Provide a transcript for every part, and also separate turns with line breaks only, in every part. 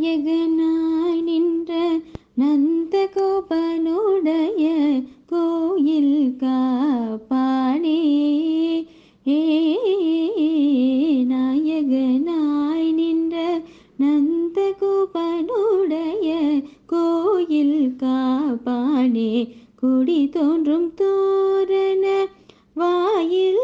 நாயகனாய் நின்ற நந்தகோபனுடைய கோயில் காப்பானே நாயகனாய் நின்ற நந்தகோபனுடைய கோயில் காப்பானே குடி தோன்றும் தோரண வாயில்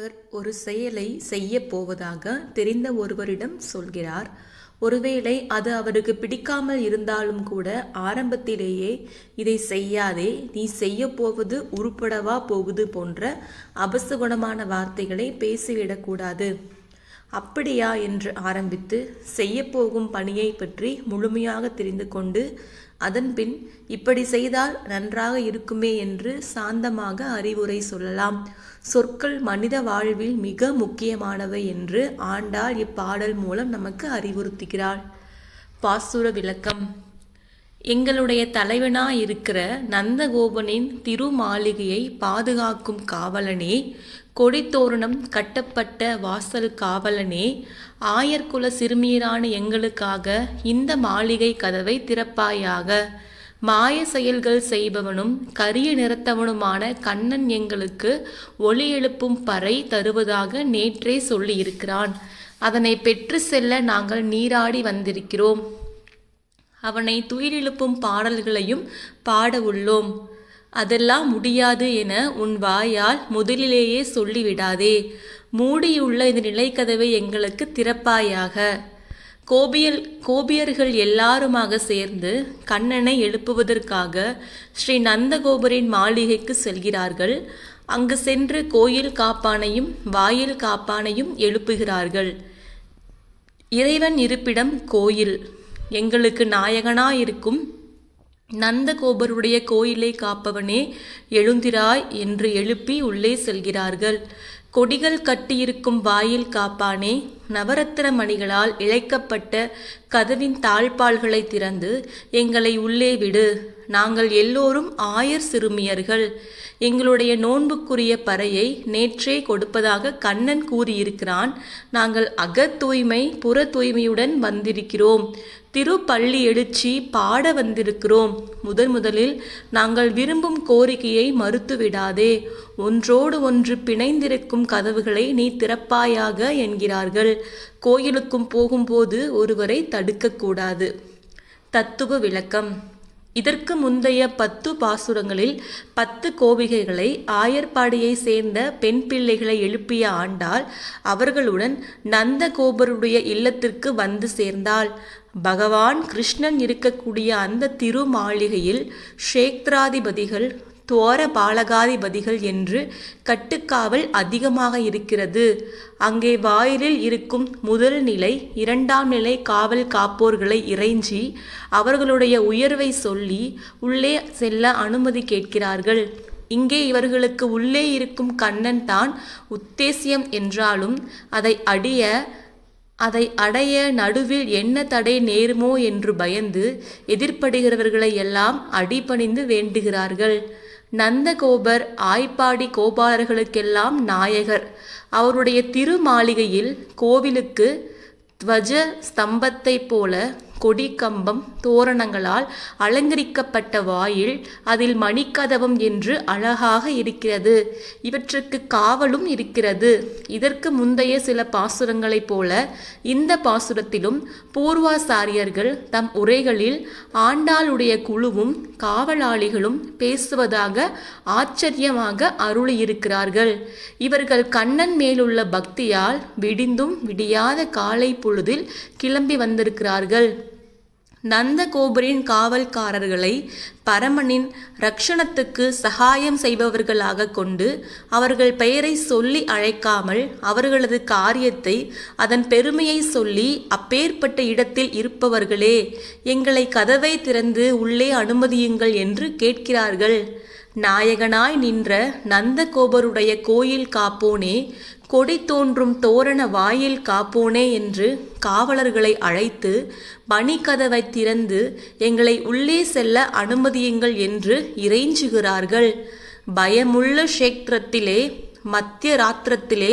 ஒருவர் ஒரு செயலை செய்ய போவதாக தெரிந்த ஒருவரிடம் சொல்கிறார் ஒருவேளை அது அவருக்கு பிடிக்காமல் இருந்தாலும் கூட ஆரம்பத்திலேயே இதை செய்யாதே நீ செய்ய போவது உருப்படவா போகுது போன்ற அபசகுணமான வார்த்தைகளை பேசிவிடக்கூடாது அப்படியா என்று ஆரம்பித்து செய்யப்போகும் பணியை பற்றி முழுமையாக தெரிந்து கொண்டு அதன்பின் இப்படி செய்தால் நன்றாக இருக்குமே என்று சாந்தமாக அறிவுரை சொல்லலாம் சொற்கள் மனித வாழ்வில் மிக முக்கியமானவை என்று ஆண்டாள் இப்பாடல் மூலம் நமக்கு அறிவுறுத்துகிறாள் பாசுர விளக்கம் எங்களுடைய தலைவனா இருக்கிற நந்தகோபனின் திருமாளிகையை பாதுகாக்கும் காவலனே கொடித்தோரணம் கட்டப்பட்ட வாசல் காவலனே ஆயர்குல சிறுமியரான எங்களுக்காக இந்த மாளிகை கதவை திறப்பாயாக மாய செயல்கள் செய்பவனும் கரிய நிறத்தவனுமான கண்ணன் எங்களுக்கு ஒளி எழுப்பும் பறை தருவதாக நேற்றே சொல்லியிருக்கிறான் அதனை பெற்று செல்ல நாங்கள் நீராடி வந்திருக்கிறோம் அவனை துயிலெழுப்பும் பாடல்களையும் பாட உள்ளோம் அதெல்லாம் முடியாது என உன் வாயால் முதலிலேயே சொல்லிவிடாதே மூடியுள்ள இந்த நிலைக்கதவை எங்களுக்கு திறப்பாயாக கோபியல் கோபியர்கள் எல்லாருமாக சேர்ந்து கண்ணனை எழுப்புவதற்காக ஸ்ரீ நந்தகோபரின் மாளிகைக்கு செல்கிறார்கள் அங்கு சென்று கோயில் காப்பானையும் வாயில் காப்பானையும் எழுப்புகிறார்கள் இறைவன் இருப்பிடம் கோயில் எங்களுக்கு நாயகனாயிருக்கும் நந்தகோபருடைய கோயிலை காப்பவனே எழுந்திராய் என்று எழுப்பி உள்ளே செல்கிறார்கள் கொடிகள் கட்டியிருக்கும் வாயில் காப்பானே நவரத்தின மணிகளால் இழைக்கப்பட்ட கதவின் தாழ்பால்களை திறந்து எங்களை உள்ளே விடு நாங்கள் எல்லோரும் ஆயர் சிறுமியர்கள் எங்களுடைய நோன்புக்குரிய பறையை நேற்றே கொடுப்பதாக கண்ணன் கூறியிருக்கிறான் நாங்கள் அகத் தூய்மை புற தூய்மையுடன் வந்திருக்கிறோம் திருப்பள்ளி எழுச்சி பாட வந்திருக்கிறோம் முதன் முதலில் நாங்கள் விரும்பும் கோரிக்கையை மறுத்துவிடாதே ஒன்றோடு ஒன்று பிணைந்திருக்கும் கதவுகளை நீ திறப்பாயாக என்கிறார்கள் கோயிலுக்கும் போகும்போது ஒருவரை தடுக்கக்கூடாது தத்துவ விளக்கம் இதற்கு முந்தைய பத்து பாசுரங்களில் பத்து கோபிகைகளை ஆயர்பாடியை சேர்ந்த பெண் பிள்ளைகளை எழுப்பிய ஆண்டாள் அவர்களுடன் நந்த கோபருடைய இல்லத்திற்கு வந்து சேர்ந்தாள் பகவான் கிருஷ்ணன் இருக்கக்கூடிய அந்த திருமாளிகையில் ஷேக்திராதிபதிகள் துவார பாலகாதிபதிகள் என்று கட்டுக்காவல் அதிகமாக இருக்கிறது அங்கே வாயிலில் இருக்கும் முதல் நிலை இரண்டாம் நிலை காவல் காப்போர்களை இறைஞ்சி அவர்களுடைய உயர்வை சொல்லி உள்ளே செல்ல அனுமதி கேட்கிறார்கள் இங்கே இவர்களுக்கு உள்ளே இருக்கும் கண்ணன் தான் உத்தேசியம் என்றாலும் அதை அடிய அதை அடைய நடுவில் என்ன தடை நேருமோ என்று பயந்து எதிர்ப்படுகிறவர்களை எல்லாம் அடிபணிந்து வேண்டுகிறார்கள் நந்தகோபர் ஆய்ப்பாடி கோபாரர்களுக்கெல்லாம் நாயகர் அவருடைய திருமாளிகையில் கோவிலுக்கு துவஜ ஸ்தம்பத்தைப் போல கொடி கம்பம் தோரணங்களால் அலங்கரிக்கப்பட்ட வாயில் அதில் மணிக்கதவம் என்று அழகாக இருக்கிறது இவற்றுக்கு காவலும் இருக்கிறது இதற்கு முந்தைய சில பாசுரங்களைப் போல இந்த பாசுரத்திலும் பூர்வாசாரியர்கள் தம் உரைகளில் ஆண்டாளுடைய குழுவும் காவலாளிகளும் பேசுவதாக ஆச்சரியமாக அருளியிருக்கிறார்கள் இவர்கள் கண்ணன் மேலுள்ள பக்தியால் விடிந்தும் விடியாத காலை பொழுதில் கிளம்பி வந்திருக்கிறார்கள் நந்தகோபுரின் காவல்காரர்களை பரமனின் ரக்ஷணத்துக்கு சகாயம் செய்பவர்களாக கொண்டு அவர்கள் பெயரை சொல்லி அழைக்காமல் அவர்களது காரியத்தை அதன் பெருமையை சொல்லி அப்பேற்பட்ட இடத்தில் இருப்பவர்களே எங்களை கதவை திறந்து உள்ளே அனுமதியுங்கள் என்று கேட்கிறார்கள் நாயகனாய் நின்ற நந்தகோபருடைய கோயில் காப்போனே கொடி தோன்றும் தோரண வாயில் காப்போனே என்று காவலர்களை அழைத்து பணிக்கதவை திறந்து எங்களை உள்ளே செல்ல அனுமதியுங்கள் என்று இறைஞ்சுகிறார்கள் பயமுள்ள க்ஷேத்திரத்திலே மத்திய ராத்திரத்திலே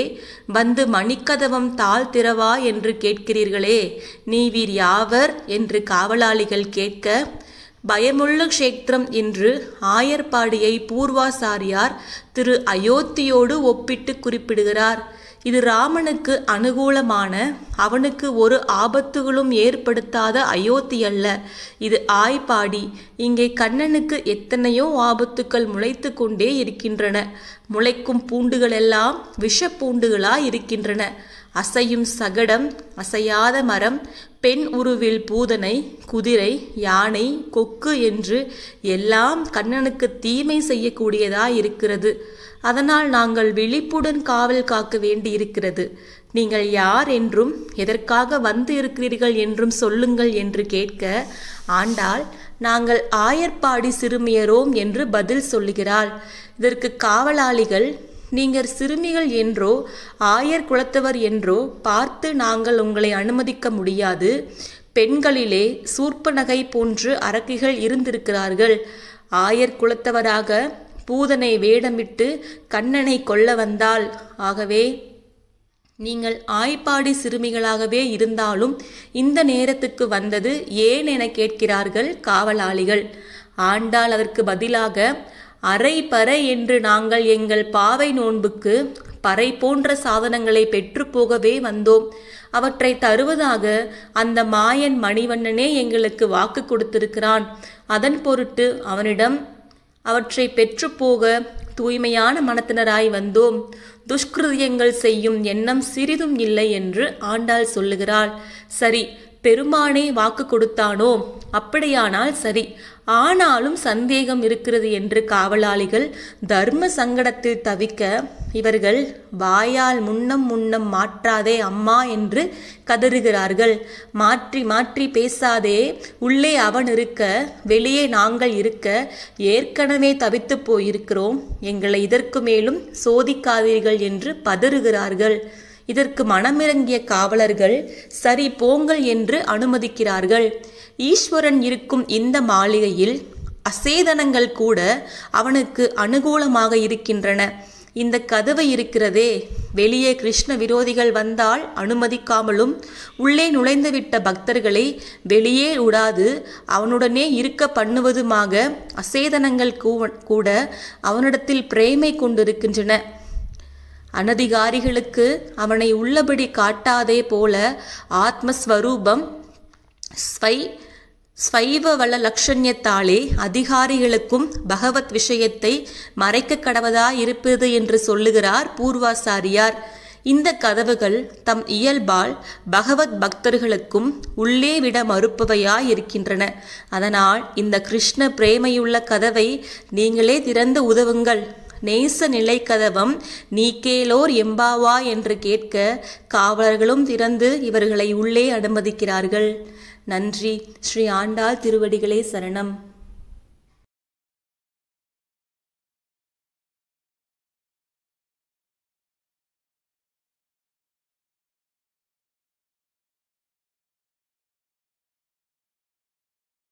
வந்து மணிக்கதவம் தாழ் திறவா என்று கேட்கிறீர்களே நீவீர் யாவர் என்று காவலாளிகள் கேட்க பயமுள்ள க்ஷேத்திரம் என்று ஆயர்பாடியை பூர்வாசாரியார் திரு அயோத்தியோடு ஒப்பிட்டு குறிப்பிடுகிறார் இது ராமனுக்கு அனுகூலமான அவனுக்கு ஒரு ஆபத்துகளும் ஏற்படுத்தாத அயோத்தி அல்ல இது ஆய்பாடி இங்கே கண்ணனுக்கு எத்தனையோ ஆபத்துக்கள் முளைத்து கொண்டே இருக்கின்றன முளைக்கும் பூண்டுகளெல்லாம் விஷப்பூண்டுகளாய் இருக்கின்றன அசையும் சகடம் அசையாத மரம் பெண் உருவில் பூதனை குதிரை யானை கொக்கு என்று எல்லாம் கண்ணனுக்கு தீமை செய்யக்கூடியதா இருக்கிறது அதனால் நாங்கள் விழிப்புடன் காவல் காக்க வேண்டி இருக்கிறது நீங்கள் யார் என்றும் எதற்காக வந்து இருக்கிறீர்கள் என்றும் சொல்லுங்கள் என்று கேட்க ஆண்டாள் நாங்கள் ஆயர்பாடி சிறுமியரோம் என்று பதில் சொல்லுகிறாள் இதற்கு காவலாளிகள் நீங்கள் சிறுமிகள் என்றோ ஆயர் குலத்தவர் என்றோ பார்த்து நாங்கள் உங்களை அனுமதிக்க முடியாது பெண்களிலே நகை போன்று அரக்கிகள் இருந்திருக்கிறார்கள் ஆயர் குலத்தவராக பூதனை வேடமிட்டு கண்ணனை கொல்ல வந்தால் ஆகவே நீங்கள் ஆய்ப்பாடி சிறுமிகளாகவே இருந்தாலும் இந்த நேரத்துக்கு வந்தது ஏன் என கேட்கிறார்கள் காவலாளிகள் ஆண்டாள் அதற்கு பதிலாக அரை பறை என்று நாங்கள் எங்கள் பாவை நோன்புக்கு பறை போன்ற சாதனங்களை பெற்று போகவே வந்தோம் அவற்றை தருவதாக அந்த மாயன் மணிவண்ணனே எங்களுக்கு வாக்கு கொடுத்திருக்கிறான் அதன் பொருட்டு அவனிடம் அவற்றை பெற்று போக தூய்மையான மனத்தினராய் வந்தோம் துஷ்கிருதியங்கள் செய்யும் எண்ணம் சிறிதும் இல்லை என்று ஆண்டாள் சொல்லுகிறாள் சரி பெருமானே வாக்கு கொடுத்தானோ அப்படியானால் சரி ஆனாலும் சந்தேகம் இருக்கிறது என்று காவலாளிகள் தர்ம சங்கடத்தில் தவிக்க இவர்கள் வாயால் முன்னம் முன்னம் மாற்றாதே அம்மா என்று கதறுகிறார்கள் மாற்றி மாற்றி பேசாதே உள்ளே அவன் இருக்க வெளியே நாங்கள் இருக்க ஏற்கனவே தவித்து போயிருக்கிறோம் எங்களை இதற்கு மேலும் சோதிக்காதீர்கள் என்று பதறுகிறார்கள் இதற்கு மனமிறங்கிய காவலர்கள் சரி போங்கள் என்று அனுமதிக்கிறார்கள் ஈஸ்வரன் இருக்கும் இந்த மாளிகையில் அசேதனங்கள் கூட அவனுக்கு அனுகூலமாக இருக்கின்றன இந்த கதவு இருக்கிறதே வெளியே கிருஷ்ண விரோதிகள் வந்தால் அனுமதிக்காமலும் உள்ளே நுழைந்துவிட்ட பக்தர்களை வெளியே விடாது அவனுடனே இருக்க பண்ணுவதுமாக அசேதனங்கள் கூட அவனிடத்தில் பிரேமை கொண்டிருக்கின்றன அனதிகாரிகளுக்கு அவனை உள்ளபடி காட்டாதே போல ஆத்மஸ்வரூபம் ஸ்வை ஸ்வைவ வள லட்சண்யத்தாலே அதிகாரிகளுக்கும் பகவத் விஷயத்தை மறைக்க இருப்பது என்று சொல்லுகிறார் பூர்வாசாரியார் இந்த கதவுகள் தம் இயல்பால் பகவத் பக்தர்களுக்கும் உள்ளே விட மறுப்பவையாயிருக்கின்றன அதனால் இந்த கிருஷ்ண பிரேமையுள்ள கதவை நீங்களே திறந்து உதவுங்கள் நேச நிலை நீ கேளோர் எம்பாவா என்று கேட்க காவலர்களும் திறந்து இவர்களை உள்ளே அனுமதிக்கிறார்கள் நன்றி ஸ்ரீ ஆண்டாள் திருவடிகளே சரணம்